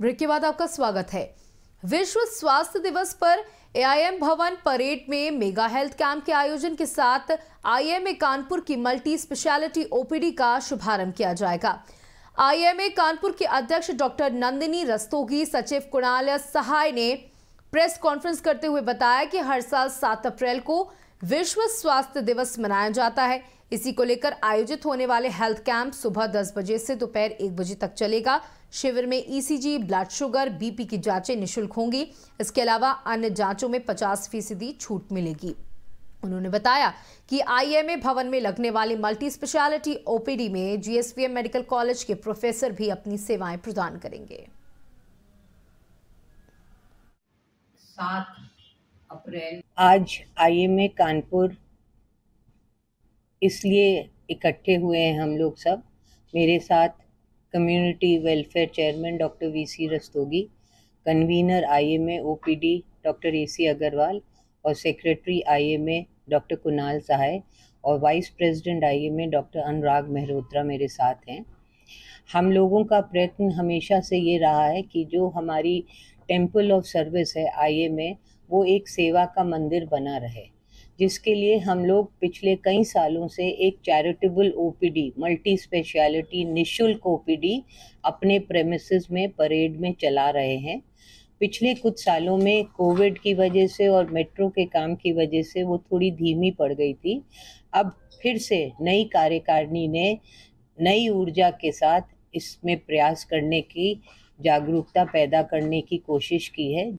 break के बाद आपका स्वागत है विश्व स्वास्थ्य दिवस पर एआईएम भवन परेड में मेगा हेल्थ कैंप के आयोजन के साथ आईएमए कानपुर की मल्टी स्पेशलिटी ओपीडी का शुभारंभ किया जाएगा आईएमए कानपुर के अध्यक्ष डॉक्टर नंदिनी रस्तोगी सचिव कुणाल सहाय ने प्रेस कॉन्फ्रेंस करते हुए बताया कि हर साल सात अप्रैल को विश्व स्वास्थ्य दिवस मनाया जाता है इसी को लेकर आयोजित होने वाले हेल्थ कैंप सुबह 10 बजे से दोपहर एक बजे तक चलेगा शिविर में ईसीजी, ब्लड शुगर बीपी की जांचें निशुल्क होंगी इसके अलावा अन्य जांचों में 50 फीसदी छूट मिलेगी उन्होंने बताया कि आईएमए भवन में लगने वाली मल्टी स्पेशलिटी ओपीडी में जीएसवीएम मेडिकल कॉलेज के प्रोफेसर भी अपनी सेवाएं प्रदान करेंगे सात अप्रैल आज आईएमए कानपुर इसलिए इकट्ठे हुए हैं हम लोग सब मेरे साथ community welfare chairman doctor VC Rastogi convener IMA OPD doctor AC Agarwal और secretary IMA doctor Kunal Sahay और vice president IMA doctor Anurag Mehrotra मेरे साथ हैं हम लोगों का प्रयत्न हमेशा से ये रहा है कि जो हमारी टेम्पल ऑफ सर्विस है आईएमए वो एक सेवा का मंदिर बना रहे जिसके लिए हम लोग पिछले कई सालों से एक चैरिटेबल ओपीडी मल्टी स्पेशलिटी निशुल्क ओपीडी अपने प्रेमिस में परेड में चला रहे हैं पिछले कुछ सालों में कोविड की वजह से और मेट्रो के काम की वजह से वो थोड़ी धीमी पड़ गई थी अब फिर से नई कार्यकारिणी ने नई ऊर्जा के साथ इसमें प्रयास करने की जागरूकता पैदा करने की कोशिश की है